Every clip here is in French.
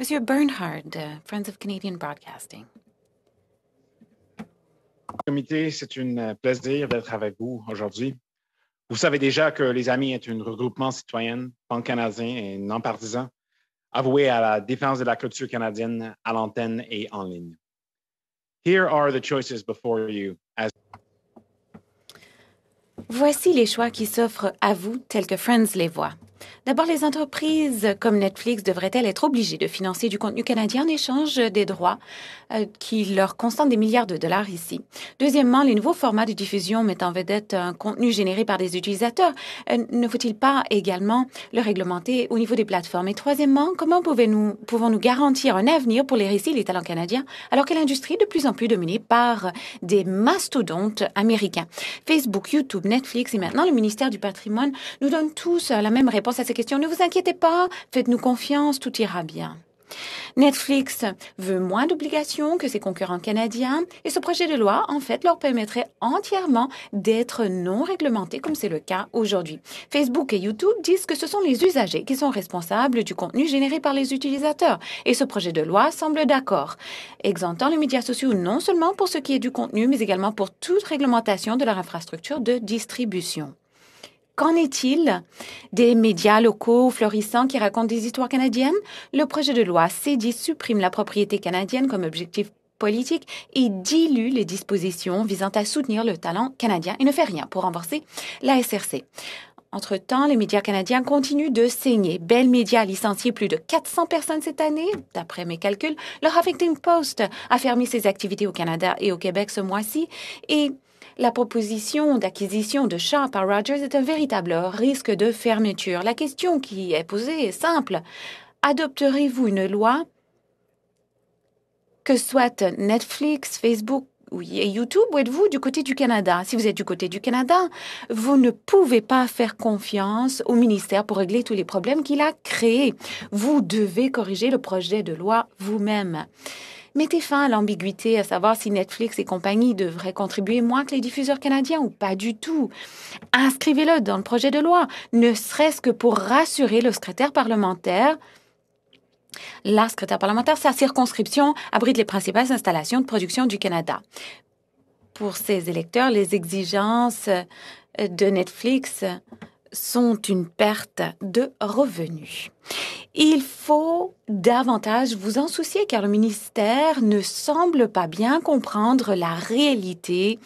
Monsieur Bernhard, Friends of Canadian Broadcasting. Comité, c'est un euh, plaisir d'être avec vous aujourd'hui. Vous savez déjà que Les Amis est un regroupement citoyen pan-canadien et non partisan avoué à la défense de la culture canadienne à l'antenne et en ligne. Here are the choices before you as... Voici les choix qui s'offrent à vous tels que Friends les voit. D'abord, les entreprises comme Netflix devraient-elles être obligées de financer du contenu canadien en échange des droits euh, qui leur consentent des milliards de dollars ici? Deuxièmement, les nouveaux formats de diffusion mettant en vedette un contenu généré par des utilisateurs. Euh, ne faut-il pas également le réglementer au niveau des plateformes? Et troisièmement, comment pouvons-nous pouvons -nous garantir un avenir pour les récits et les talents canadiens alors que l'industrie est de plus en plus dominée par des mastodontes américains? Facebook, YouTube, Netflix et maintenant le ministère du patrimoine nous donnent tous euh, la même réponse à ces questions. Ne vous inquiétez pas, faites-nous confiance, tout ira bien. Netflix veut moins d'obligations que ses concurrents canadiens et ce projet de loi, en fait, leur permettrait entièrement d'être non réglementés comme c'est le cas aujourd'hui. Facebook et YouTube disent que ce sont les usagers qui sont responsables du contenu généré par les utilisateurs et ce projet de loi semble d'accord, exemptant les médias sociaux non seulement pour ce qui est du contenu mais également pour toute réglementation de leur infrastructure de distribution. Qu'en est-il des médias locaux florissants qui racontent des histoires canadiennes Le projet de loi c supprime la propriété canadienne comme objectif politique et dilue les dispositions visant à soutenir le talent canadien et ne fait rien pour renforcer la SRC. Entre-temps, les médias canadiens continuent de saigner. Bell Media a licencié plus de 400 personnes cette année. D'après mes calculs, le Huffington Post a fermé ses activités au Canada et au Québec ce mois-ci. Et la proposition d'acquisition de Sharp par Rogers est un véritable risque de fermeture. La question qui est posée est simple. Adopterez-vous une loi que soit Netflix, Facebook et YouTube, ou êtes-vous du côté du Canada Si vous êtes du côté du Canada, vous ne pouvez pas faire confiance au ministère pour régler tous les problèmes qu'il a créés. Vous devez corriger le projet de loi vous-même. Mettez fin à l'ambiguïté à savoir si Netflix et compagnie devraient contribuer moins que les diffuseurs canadiens ou pas du tout. Inscrivez-le dans le projet de loi, ne serait-ce que pour rassurer le secrétaire parlementaire la secrétaire parlementaire, sa circonscription abrite les principales installations de production du Canada. Pour ses électeurs, les exigences euh, de Netflix sont une perte de revenus. Il faut davantage vous en soucier car le ministère ne semble pas bien comprendre la réalité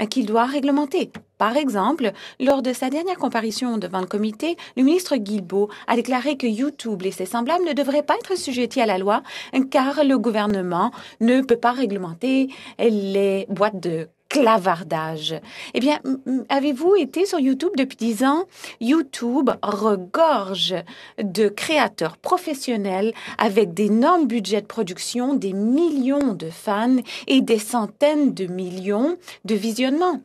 euh, qu'il doit réglementer. Par exemple, lors de sa dernière comparution devant le comité, le ministre Guilbeault a déclaré que YouTube et ses semblables ne devraient pas être sujettis à la loi euh, car le gouvernement ne peut pas réglementer les boîtes de clavardage. Eh bien, avez-vous été sur YouTube depuis dix ans YouTube regorge de créateurs professionnels avec d'énormes budgets de production, des millions de fans et des centaines de millions de visionnements.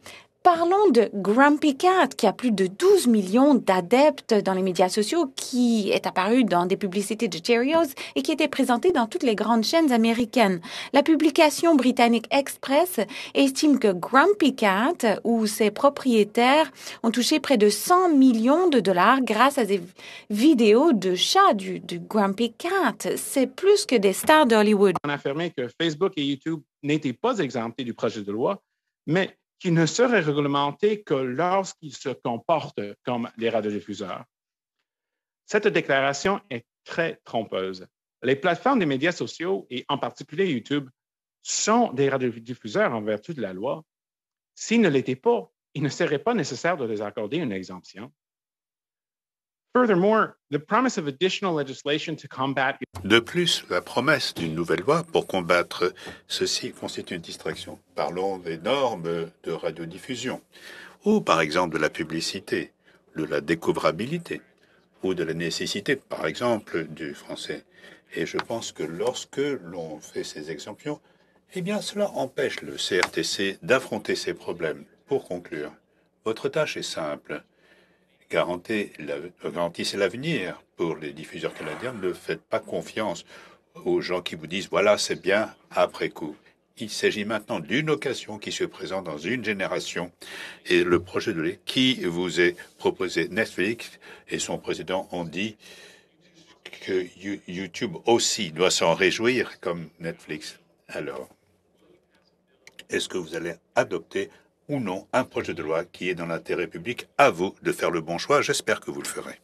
Parlons de Grumpy Cat, qui a plus de 12 millions d'adeptes dans les médias sociaux, qui est apparu dans des publicités de Cheerios et qui était présenté dans toutes les grandes chaînes américaines. La publication britannique Express estime que Grumpy Cat ou ses propriétaires ont touché près de 100 millions de dollars grâce à des vidéos de chats du, Grumpy Cat. C'est plus que des stars d'Hollywood. On a affirmé que Facebook et YouTube n'étaient pas exemptés du projet de loi, mais qui ne seraient réglementés que lorsqu'ils se comportent comme des radiodiffuseurs. Cette déclaration est très trompeuse. Les plateformes des médias sociaux, et en particulier YouTube, sont des radiodiffuseurs en vertu de la loi. S'ils ne l'étaient pas, il ne serait pas nécessaire de les accorder une exemption. De plus, la promesse d'une nouvelle loi pour combattre ceci constitue une distraction. Parlons des normes de radiodiffusion, ou par exemple de la publicité, de la découvrabilité, ou de la nécessité, par exemple, du français. Et je pense que lorsque l'on fait ces exemptions, eh bien cela empêche le CRTC d'affronter ces problèmes. Pour conclure, votre tâche est simple garantissez l'avenir pour les diffuseurs canadiens. Ne faites pas confiance aux gens qui vous disent voilà, c'est bien après coup. Il s'agit maintenant d'une occasion qui se présente dans une génération et le projet de loi qui vous est proposé. Netflix et son président ont dit que YouTube aussi doit s'en réjouir comme Netflix. Alors, est-ce que vous allez adopter ou non un projet de loi qui est dans l'intérêt public. À vous de faire le bon choix. J'espère que vous le ferez.